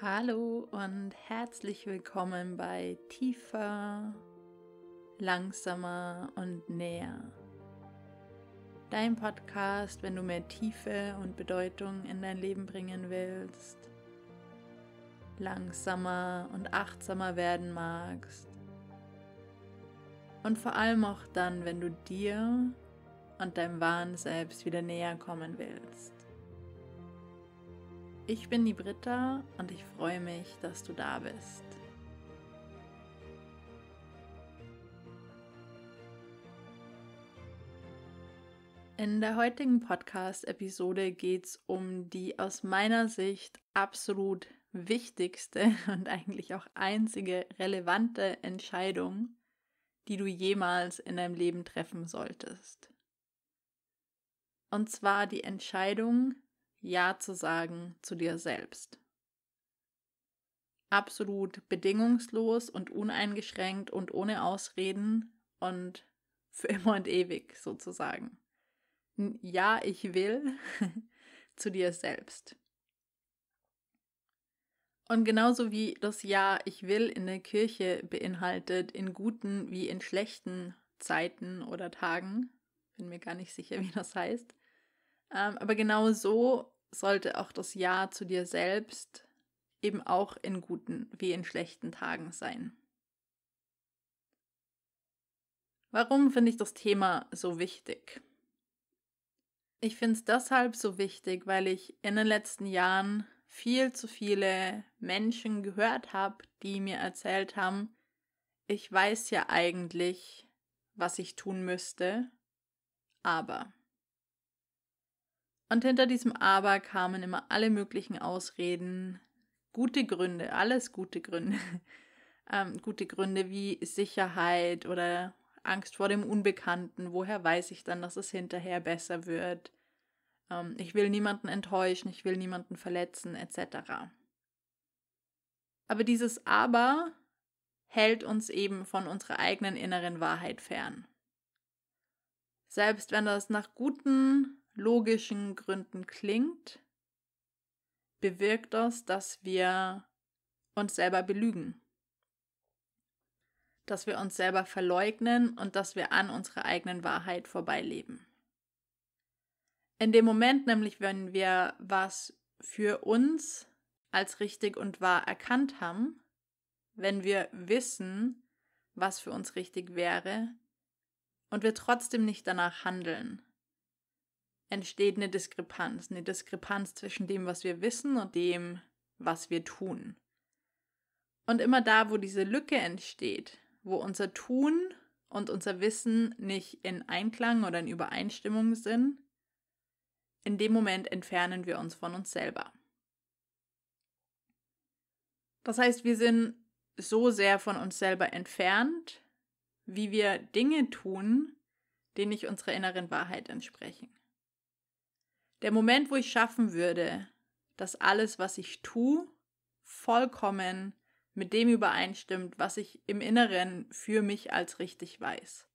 Hallo und herzlich willkommen bei Tiefer, Langsamer und Näher. Dein Podcast, wenn du mehr Tiefe und Bedeutung in dein Leben bringen willst, langsamer und achtsamer werden magst. Und vor allem auch dann, wenn du dir und deinem wahren Selbst wieder näher kommen willst. Ich bin die Britta und ich freue mich, dass du da bist. In der heutigen Podcast-Episode geht es um die aus meiner Sicht absolut wichtigste und eigentlich auch einzige relevante Entscheidung, die du jemals in deinem Leben treffen solltest. Und zwar die Entscheidung, ja zu sagen zu dir selbst. Absolut bedingungslos und uneingeschränkt und ohne Ausreden und für immer und ewig sozusagen. Ja, ich will zu dir selbst. Und genauso wie das Ja, ich will in der Kirche beinhaltet, in guten wie in schlechten Zeiten oder Tagen, bin mir gar nicht sicher, wie das heißt, ähm, aber genau so sollte auch das Ja zu dir selbst eben auch in guten wie in schlechten Tagen sein. Warum finde ich das Thema so wichtig? Ich finde es deshalb so wichtig, weil ich in den letzten Jahren viel zu viele Menschen gehört habe, die mir erzählt haben, ich weiß ja eigentlich, was ich tun müsste, aber. Und hinter diesem Aber kamen immer alle möglichen Ausreden, gute Gründe, alles gute Gründe. ähm, gute Gründe wie Sicherheit oder Angst vor dem Unbekannten. Woher weiß ich dann, dass es hinterher besser wird? Ähm, ich will niemanden enttäuschen, ich will niemanden verletzen, etc. Aber dieses Aber hält uns eben von unserer eigenen inneren Wahrheit fern. Selbst wenn das nach guten logischen Gründen klingt, bewirkt das, dass wir uns selber belügen, dass wir uns selber verleugnen und dass wir an unserer eigenen Wahrheit vorbeileben. In dem Moment nämlich, wenn wir was für uns als richtig und wahr erkannt haben, wenn wir wissen, was für uns richtig wäre, und wir trotzdem nicht danach handeln, entsteht eine Diskrepanz, eine Diskrepanz zwischen dem, was wir wissen und dem, was wir tun. Und immer da, wo diese Lücke entsteht, wo unser Tun und unser Wissen nicht in Einklang oder in Übereinstimmung sind, in dem Moment entfernen wir uns von uns selber. Das heißt, wir sind so sehr von uns selber entfernt, wie wir Dinge tun, die nicht unserer inneren Wahrheit entsprechen. Der Moment, wo ich schaffen würde, dass alles, was ich tue, vollkommen mit dem übereinstimmt, was ich im Inneren für mich als richtig weiß.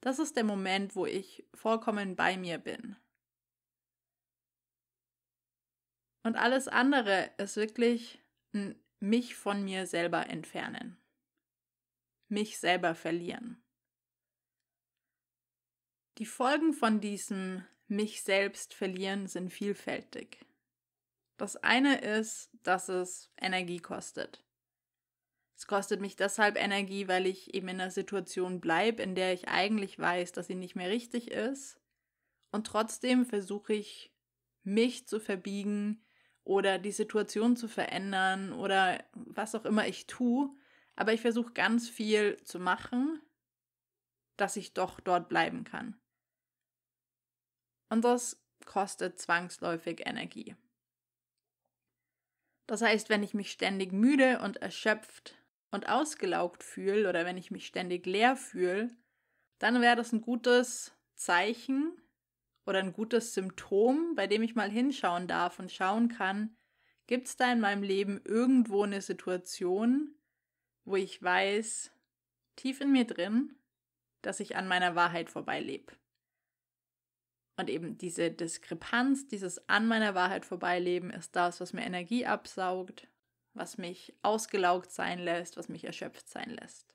Das ist der Moment, wo ich vollkommen bei mir bin. Und alles andere ist wirklich ein mich von mir selber entfernen, mich selber verlieren. Die Folgen von diesem mich selbst verlieren sind vielfältig. Das eine ist, dass es Energie kostet. Es kostet mich deshalb Energie, weil ich eben in einer Situation bleibe, in der ich eigentlich weiß, dass sie nicht mehr richtig ist. Und trotzdem versuche ich, mich zu verbiegen oder die Situation zu verändern oder was auch immer ich tue. Aber ich versuche ganz viel zu machen, dass ich doch dort bleiben kann. Und das kostet zwangsläufig Energie. Das heißt, wenn ich mich ständig müde und erschöpft und ausgelaugt fühle oder wenn ich mich ständig leer fühle, dann wäre das ein gutes Zeichen oder ein gutes Symptom, bei dem ich mal hinschauen darf und schauen kann, gibt es da in meinem Leben irgendwo eine Situation, wo ich weiß, tief in mir drin, dass ich an meiner Wahrheit vorbeilebe. Und eben diese Diskrepanz, dieses an meiner Wahrheit vorbeileben ist das, was mir Energie absaugt, was mich ausgelaugt sein lässt, was mich erschöpft sein lässt.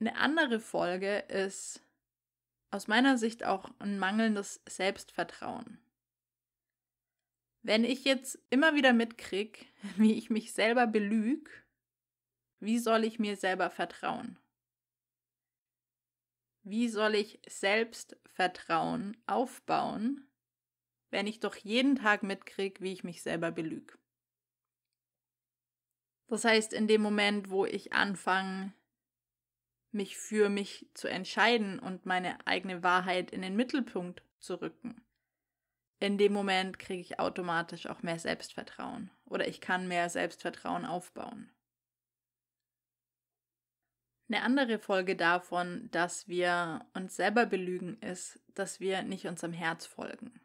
Eine andere Folge ist aus meiner Sicht auch ein mangelndes Selbstvertrauen. Wenn ich jetzt immer wieder mitkrieg, wie ich mich selber belüge, wie soll ich mir selber vertrauen? Wie soll ich Selbstvertrauen aufbauen, wenn ich doch jeden Tag mitkriege, wie ich mich selber belüge? Das heißt, in dem Moment, wo ich anfange, mich für mich zu entscheiden und meine eigene Wahrheit in den Mittelpunkt zu rücken, in dem Moment kriege ich automatisch auch mehr Selbstvertrauen oder ich kann mehr Selbstvertrauen aufbauen. Eine andere Folge davon, dass wir uns selber belügen, ist, dass wir nicht unserem Herz folgen.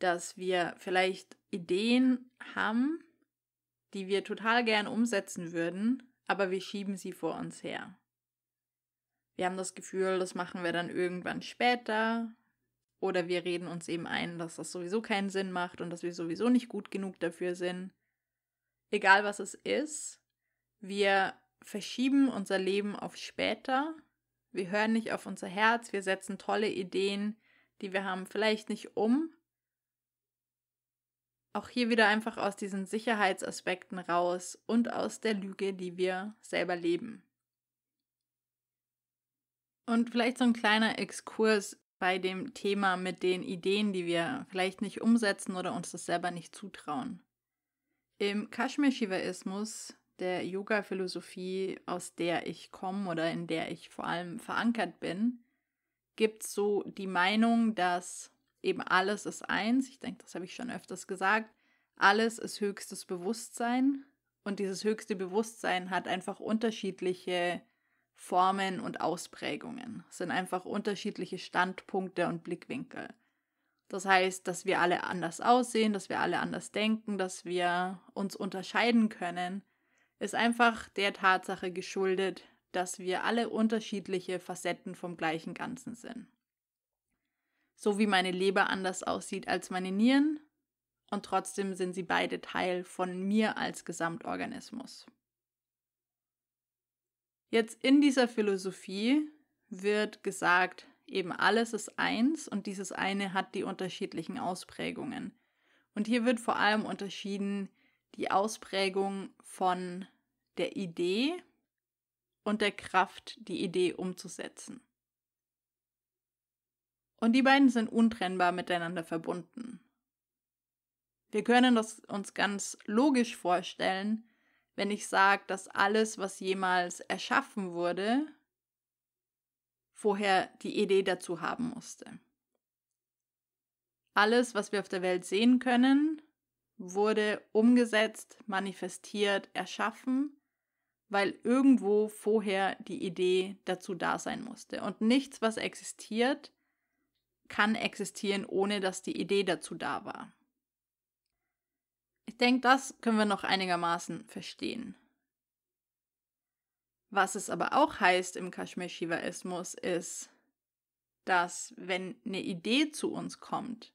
Dass wir vielleicht Ideen haben, die wir total gern umsetzen würden, aber wir schieben sie vor uns her. Wir haben das Gefühl, das machen wir dann irgendwann später. Oder wir reden uns eben ein, dass das sowieso keinen Sinn macht und dass wir sowieso nicht gut genug dafür sind. Egal was es ist, wir verschieben unser Leben auf später. Wir hören nicht auf unser Herz, wir setzen tolle Ideen, die wir haben, vielleicht nicht um. Auch hier wieder einfach aus diesen Sicherheitsaspekten raus und aus der Lüge, die wir selber leben. Und vielleicht so ein kleiner Exkurs bei dem Thema mit den Ideen, die wir vielleicht nicht umsetzen oder uns das selber nicht zutrauen. Im Kashmir-Shivaismus der Yoga-Philosophie, aus der ich komme oder in der ich vor allem verankert bin, gibt es so die Meinung, dass eben alles ist eins. Ich denke, das habe ich schon öfters gesagt. Alles ist höchstes Bewusstsein. Und dieses höchste Bewusstsein hat einfach unterschiedliche Formen und Ausprägungen. Es sind einfach unterschiedliche Standpunkte und Blickwinkel. Das heißt, dass wir alle anders aussehen, dass wir alle anders denken, dass wir uns unterscheiden können, ist einfach der Tatsache geschuldet, dass wir alle unterschiedliche Facetten vom gleichen Ganzen sind. So wie meine Leber anders aussieht als meine Nieren und trotzdem sind sie beide Teil von mir als Gesamtorganismus. Jetzt in dieser Philosophie wird gesagt, eben alles ist eins und dieses eine hat die unterschiedlichen Ausprägungen. Und hier wird vor allem unterschieden, die Ausprägung von der Idee und der Kraft, die Idee umzusetzen. Und die beiden sind untrennbar miteinander verbunden. Wir können das uns ganz logisch vorstellen, wenn ich sage, dass alles, was jemals erschaffen wurde, vorher die Idee dazu haben musste. Alles, was wir auf der Welt sehen können, wurde umgesetzt, manifestiert, erschaffen, weil irgendwo vorher die Idee dazu da sein musste. Und nichts, was existiert, kann existieren, ohne dass die Idee dazu da war. Ich denke, das können wir noch einigermaßen verstehen. Was es aber auch heißt im Kashmir-Shivaismus ist, dass wenn eine Idee zu uns kommt,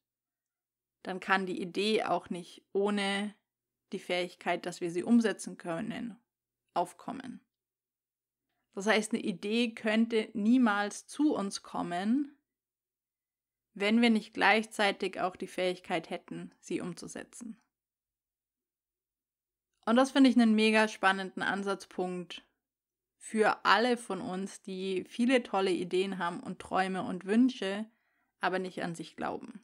dann kann die Idee auch nicht ohne die Fähigkeit, dass wir sie umsetzen können, aufkommen. Das heißt, eine Idee könnte niemals zu uns kommen, wenn wir nicht gleichzeitig auch die Fähigkeit hätten, sie umzusetzen. Und das finde ich einen mega spannenden Ansatzpunkt für alle von uns, die viele tolle Ideen haben und Träume und Wünsche, aber nicht an sich glauben.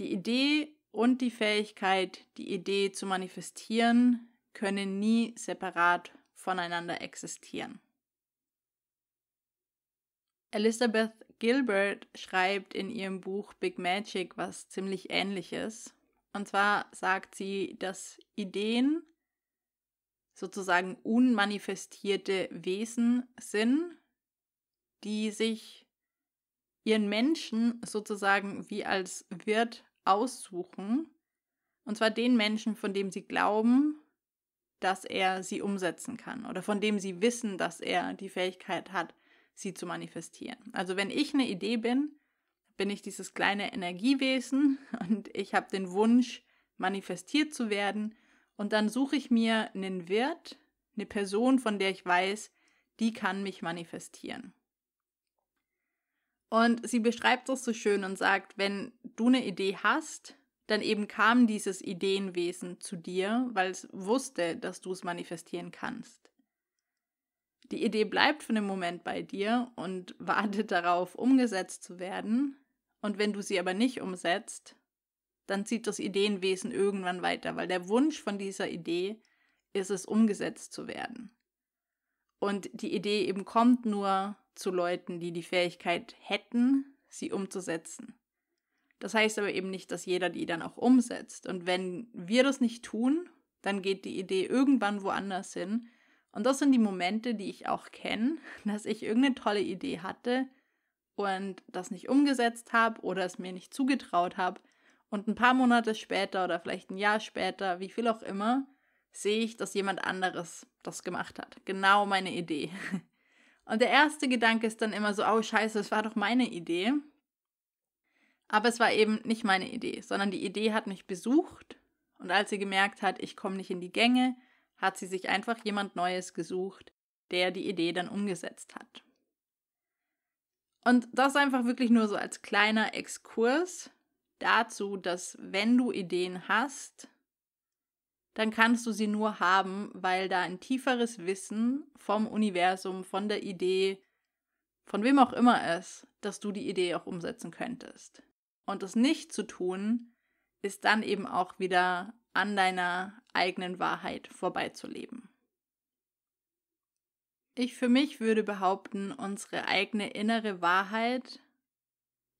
Die Idee und die Fähigkeit, die Idee zu manifestieren, können nie separat voneinander existieren. Elizabeth Gilbert schreibt in ihrem Buch Big Magic was ziemlich ähnliches. Und zwar sagt sie, dass Ideen sozusagen unmanifestierte Wesen sind, die sich ihren Menschen sozusagen wie als Wirt aussuchen. Und zwar den Menschen, von dem sie glauben, dass er sie umsetzen kann oder von dem sie wissen, dass er die Fähigkeit hat, sie zu manifestieren. Also wenn ich eine Idee bin, bin ich dieses kleine Energiewesen und ich habe den Wunsch, manifestiert zu werden. Und dann suche ich mir einen Wirt, eine Person, von der ich weiß, die kann mich manifestieren. Und sie beschreibt das so schön und sagt, wenn du eine Idee hast, dann eben kam dieses Ideenwesen zu dir, weil es wusste, dass du es manifestieren kannst. Die Idee bleibt für den Moment bei dir und wartet darauf, umgesetzt zu werden. Und wenn du sie aber nicht umsetzt, dann zieht das Ideenwesen irgendwann weiter, weil der Wunsch von dieser Idee ist es, umgesetzt zu werden. Und die Idee eben kommt nur, zu Leuten, die die Fähigkeit hätten, sie umzusetzen. Das heißt aber eben nicht, dass jeder die dann auch umsetzt. Und wenn wir das nicht tun, dann geht die Idee irgendwann woanders hin. Und das sind die Momente, die ich auch kenne, dass ich irgendeine tolle Idee hatte und das nicht umgesetzt habe oder es mir nicht zugetraut habe. Und ein paar Monate später oder vielleicht ein Jahr später, wie viel auch immer, sehe ich, dass jemand anderes das gemacht hat. Genau meine Idee. Und der erste Gedanke ist dann immer so, oh scheiße, das war doch meine Idee. Aber es war eben nicht meine Idee, sondern die Idee hat mich besucht und als sie gemerkt hat, ich komme nicht in die Gänge, hat sie sich einfach jemand Neues gesucht, der die Idee dann umgesetzt hat. Und das einfach wirklich nur so als kleiner Exkurs dazu, dass wenn du Ideen hast, dann kannst du sie nur haben, weil da ein tieferes Wissen vom Universum, von der Idee, von wem auch immer es, dass du die Idee auch umsetzen könntest. Und das nicht zu tun, ist dann eben auch wieder an deiner eigenen Wahrheit vorbeizuleben. Ich für mich würde behaupten, unsere eigene innere Wahrheit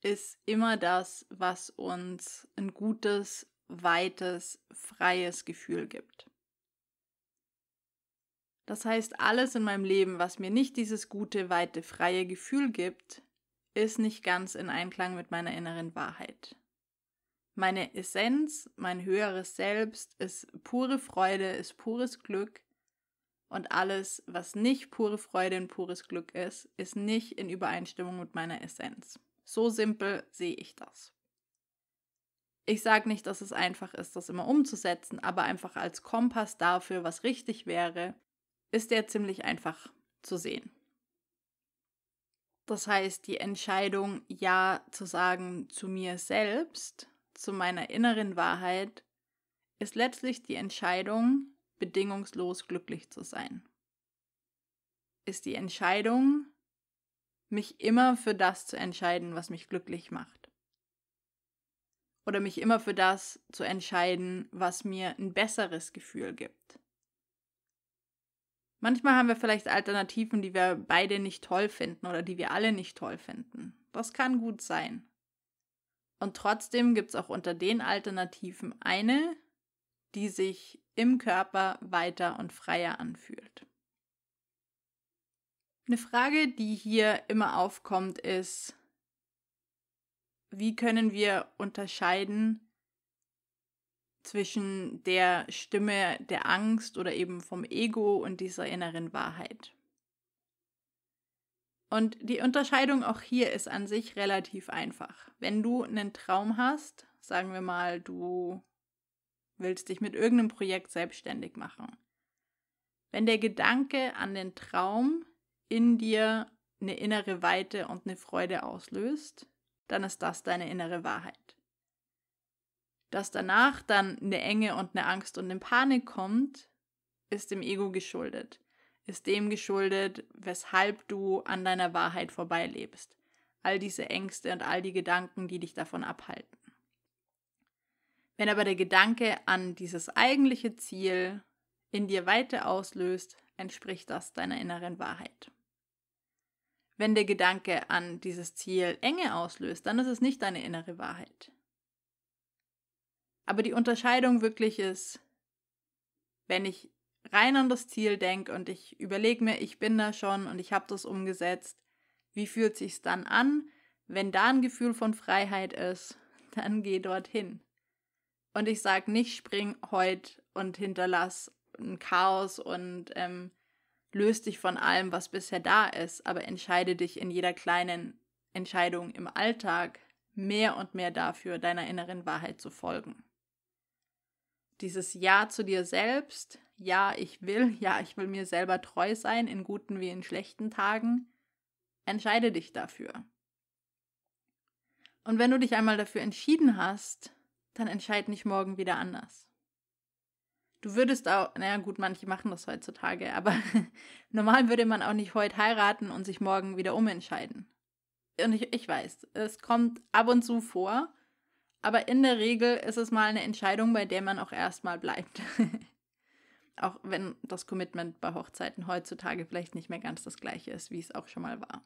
ist immer das, was uns ein gutes weites, freies Gefühl gibt. Das heißt, alles in meinem Leben, was mir nicht dieses gute, weite, freie Gefühl gibt, ist nicht ganz in Einklang mit meiner inneren Wahrheit. Meine Essenz, mein höheres Selbst ist pure Freude, ist pures Glück und alles, was nicht pure Freude und pures Glück ist, ist nicht in Übereinstimmung mit meiner Essenz. So simpel sehe ich das ich sage nicht, dass es einfach ist, das immer umzusetzen, aber einfach als Kompass dafür, was richtig wäre, ist der ziemlich einfach zu sehen. Das heißt, die Entscheidung, Ja zu sagen zu mir selbst, zu meiner inneren Wahrheit, ist letztlich die Entscheidung, bedingungslos glücklich zu sein. Ist die Entscheidung, mich immer für das zu entscheiden, was mich glücklich macht oder mich immer für das zu entscheiden, was mir ein besseres Gefühl gibt. Manchmal haben wir vielleicht Alternativen, die wir beide nicht toll finden oder die wir alle nicht toll finden. Das kann gut sein. Und trotzdem gibt es auch unter den Alternativen eine, die sich im Körper weiter und freier anfühlt. Eine Frage, die hier immer aufkommt, ist, wie können wir unterscheiden zwischen der Stimme der Angst oder eben vom Ego und dieser inneren Wahrheit? Und die Unterscheidung auch hier ist an sich relativ einfach. Wenn du einen Traum hast, sagen wir mal, du willst dich mit irgendeinem Projekt selbstständig machen. Wenn der Gedanke an den Traum in dir eine innere Weite und eine Freude auslöst, dann ist das deine innere Wahrheit. Dass danach dann eine Enge und eine Angst und eine Panik kommt, ist dem Ego geschuldet. Ist dem geschuldet, weshalb du an deiner Wahrheit vorbeilebst. All diese Ängste und all die Gedanken, die dich davon abhalten. Wenn aber der Gedanke an dieses eigentliche Ziel in dir weiter auslöst, entspricht das deiner inneren Wahrheit. Wenn der Gedanke an dieses Ziel Enge auslöst, dann ist es nicht deine innere Wahrheit. Aber die Unterscheidung wirklich ist, wenn ich rein an das Ziel denke und ich überlege mir, ich bin da schon und ich habe das umgesetzt, wie fühlt sich's dann an? Wenn da ein Gefühl von Freiheit ist, dann geh dorthin. Und ich sage nicht, spring heute und hinterlass ein Chaos und ähm, Löse dich von allem, was bisher da ist, aber entscheide dich in jeder kleinen Entscheidung im Alltag mehr und mehr dafür, deiner inneren Wahrheit zu folgen. Dieses Ja zu dir selbst, Ja, ich will, Ja, ich will mir selber treu sein, in guten wie in schlechten Tagen, entscheide dich dafür. Und wenn du dich einmal dafür entschieden hast, dann entscheid nicht morgen wieder anders du würdest auch, naja gut, manche machen das heutzutage, aber normal würde man auch nicht heute heiraten und sich morgen wieder umentscheiden. Und ich, ich weiß, es kommt ab und zu vor, aber in der Regel ist es mal eine Entscheidung, bei der man auch erstmal bleibt. auch wenn das Commitment bei Hochzeiten heutzutage vielleicht nicht mehr ganz das gleiche ist, wie es auch schon mal war.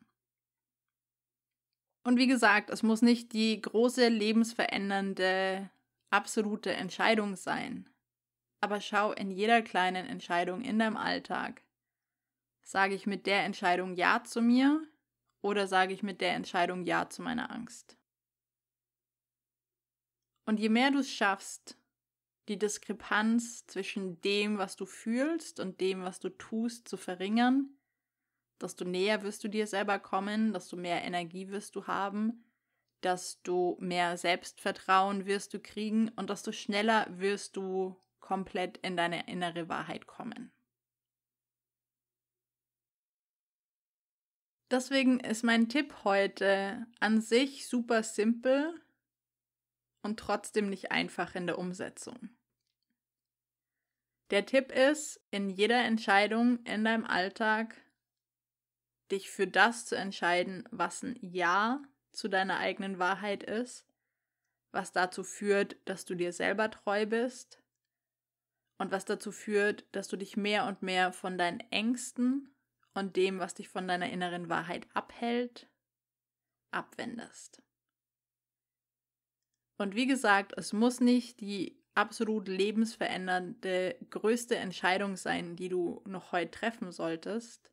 Und wie gesagt, es muss nicht die große lebensverändernde absolute Entscheidung sein aber schau in jeder kleinen Entscheidung in deinem Alltag. Sage ich mit der Entscheidung Ja zu mir oder sage ich mit der Entscheidung Ja zu meiner Angst? Und je mehr du es schaffst, die Diskrepanz zwischen dem, was du fühlst und dem, was du tust, zu verringern, desto näher wirst du dir selber kommen, desto mehr Energie wirst du haben, desto mehr Selbstvertrauen wirst du kriegen und desto schneller wirst du komplett in deine innere Wahrheit kommen. Deswegen ist mein Tipp heute an sich super simpel und trotzdem nicht einfach in der Umsetzung. Der Tipp ist, in jeder Entscheidung in deinem Alltag dich für das zu entscheiden, was ein Ja zu deiner eigenen Wahrheit ist, was dazu führt, dass du dir selber treu bist und was dazu führt, dass du dich mehr und mehr von deinen Ängsten und dem, was dich von deiner inneren Wahrheit abhält, abwendest. Und wie gesagt, es muss nicht die absolut lebensverändernde größte Entscheidung sein, die du noch heute treffen solltest,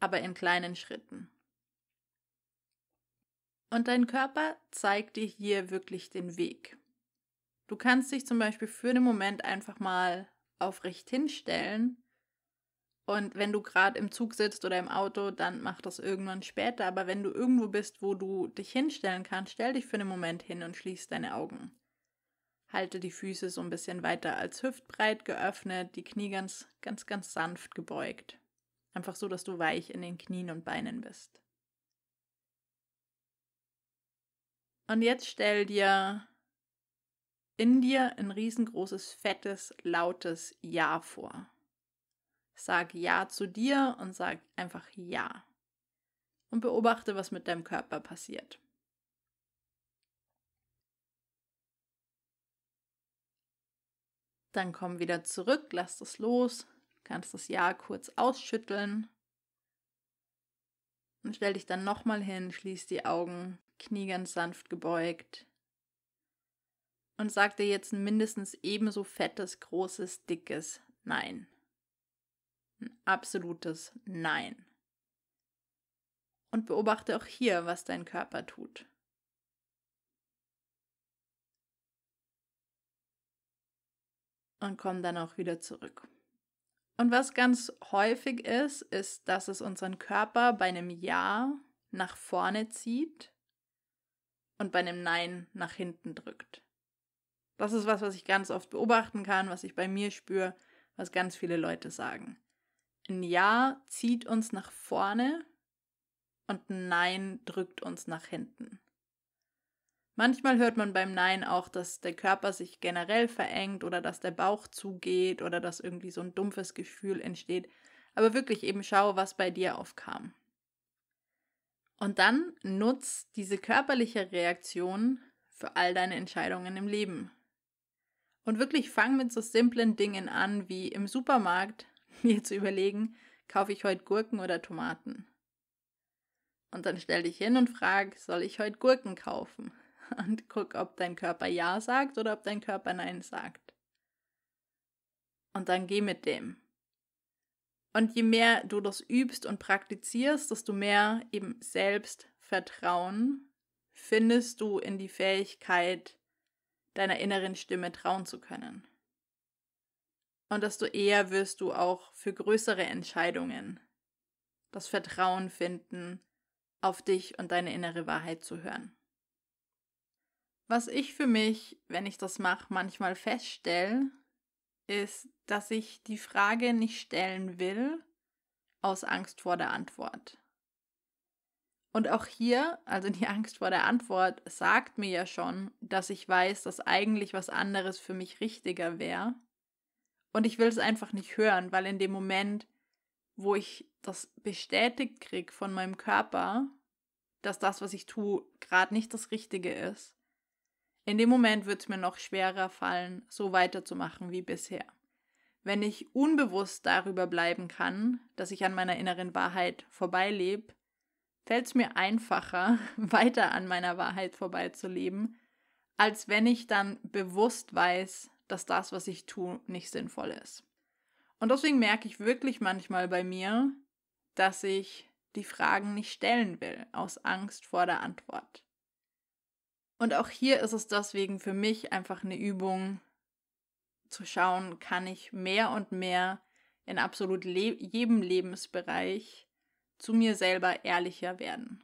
aber in kleinen Schritten. Und dein Körper zeigt dir hier wirklich den Weg. Du kannst dich zum Beispiel für den Moment einfach mal aufrecht hinstellen. Und wenn du gerade im Zug sitzt oder im Auto, dann mach das irgendwann später. Aber wenn du irgendwo bist, wo du dich hinstellen kannst, stell dich für den Moment hin und schließ deine Augen. Halte die Füße so ein bisschen weiter als hüftbreit geöffnet, die Knie ganz, ganz, ganz sanft gebeugt. Einfach so, dass du weich in den Knien und Beinen bist. Und jetzt stell dir in dir ein riesengroßes, fettes, lautes Ja vor. Sag Ja zu dir und sag einfach Ja. Und beobachte, was mit deinem Körper passiert. Dann komm wieder zurück, lass das los, kannst das Ja kurz ausschütteln. Und stell dich dann nochmal hin, schließ die Augen, Knie ganz sanft gebeugt und sag dir jetzt ein mindestens ebenso fettes, großes, dickes Nein. Ein absolutes Nein. Und beobachte auch hier, was dein Körper tut. Und komm dann auch wieder zurück. Und was ganz häufig ist, ist, dass es unseren Körper bei einem Ja nach vorne zieht und bei einem Nein nach hinten drückt. Das ist was, was ich ganz oft beobachten kann, was ich bei mir spüre, was ganz viele Leute sagen. Ein Ja zieht uns nach vorne und ein Nein drückt uns nach hinten. Manchmal hört man beim Nein auch, dass der Körper sich generell verengt oder dass der Bauch zugeht oder dass irgendwie so ein dumpfes Gefühl entsteht. Aber wirklich eben schau, was bei dir aufkam. Und dann nutz diese körperliche Reaktion für all deine Entscheidungen im Leben. Und wirklich fang mit so simplen Dingen an, wie im Supermarkt mir zu überlegen, kaufe ich heute Gurken oder Tomaten? Und dann stell dich hin und frag, soll ich heute Gurken kaufen? Und guck, ob dein Körper Ja sagt oder ob dein Körper Nein sagt. Und dann geh mit dem. Und je mehr du das übst und praktizierst, desto mehr eben Selbstvertrauen findest du in die Fähigkeit, deiner inneren Stimme trauen zu können. Und desto eher wirst du auch für größere Entscheidungen das Vertrauen finden, auf dich und deine innere Wahrheit zu hören. Was ich für mich, wenn ich das mache, manchmal feststelle, ist, dass ich die Frage nicht stellen will aus Angst vor der Antwort. Und auch hier, also die Angst vor der Antwort, sagt mir ja schon, dass ich weiß, dass eigentlich was anderes für mich richtiger wäre. Und ich will es einfach nicht hören, weil in dem Moment, wo ich das bestätigt kriege von meinem Körper, dass das, was ich tue, gerade nicht das Richtige ist, in dem Moment wird es mir noch schwerer fallen, so weiterzumachen wie bisher. Wenn ich unbewusst darüber bleiben kann, dass ich an meiner inneren Wahrheit vorbeilebe, fällt es mir einfacher, weiter an meiner Wahrheit vorbeizuleben, als wenn ich dann bewusst weiß, dass das, was ich tue, nicht sinnvoll ist. Und deswegen merke ich wirklich manchmal bei mir, dass ich die Fragen nicht stellen will, aus Angst vor der Antwort. Und auch hier ist es deswegen für mich einfach eine Übung, zu schauen, kann ich mehr und mehr in absolut le jedem Lebensbereich zu mir selber ehrlicher werden?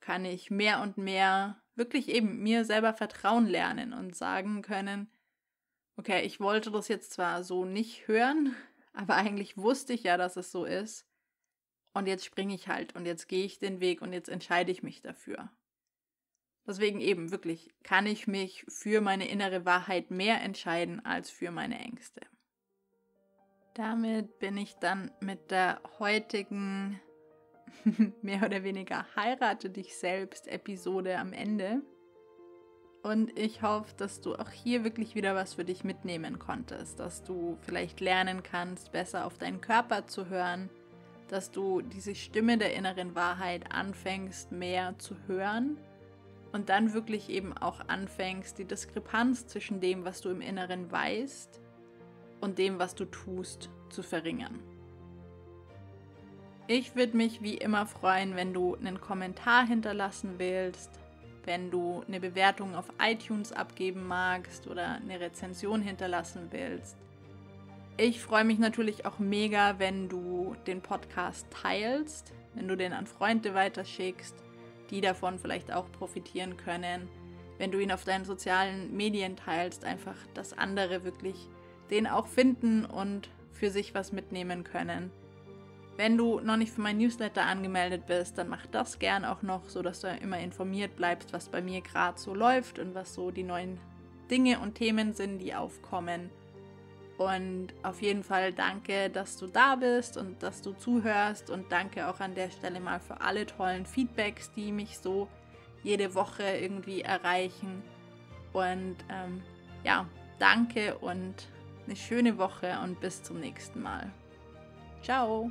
Kann ich mehr und mehr wirklich eben mir selber vertrauen lernen und sagen können, okay, ich wollte das jetzt zwar so nicht hören, aber eigentlich wusste ich ja, dass es so ist. Und jetzt springe ich halt und jetzt gehe ich den Weg und jetzt entscheide ich mich dafür. Deswegen eben wirklich, kann ich mich für meine innere Wahrheit mehr entscheiden als für meine Ängste. Damit bin ich dann mit der heutigen mehr oder weniger Heirate dich selbst Episode am Ende. Und ich hoffe, dass du auch hier wirklich wieder was für dich mitnehmen konntest, dass du vielleicht lernen kannst, besser auf deinen Körper zu hören, dass du diese Stimme der inneren Wahrheit anfängst mehr zu hören und dann wirklich eben auch anfängst, die Diskrepanz zwischen dem, was du im Inneren weißt, und dem, was du tust, zu verringern. Ich würde mich wie immer freuen, wenn du einen Kommentar hinterlassen willst, wenn du eine Bewertung auf iTunes abgeben magst oder eine Rezension hinterlassen willst. Ich freue mich natürlich auch mega, wenn du den Podcast teilst, wenn du den an Freunde weiterschickst, die davon vielleicht auch profitieren können, wenn du ihn auf deinen sozialen Medien teilst, einfach, dass andere wirklich den auch finden und für sich was mitnehmen können. Wenn du noch nicht für mein Newsletter angemeldet bist, dann mach das gern auch noch, sodass du immer informiert bleibst, was bei mir gerade so läuft und was so die neuen Dinge und Themen sind, die aufkommen. Und auf jeden Fall danke, dass du da bist und dass du zuhörst und danke auch an der Stelle mal für alle tollen Feedbacks, die mich so jede Woche irgendwie erreichen. Und ähm, ja, danke und eine schöne Woche und bis zum nächsten Mal. Ciao!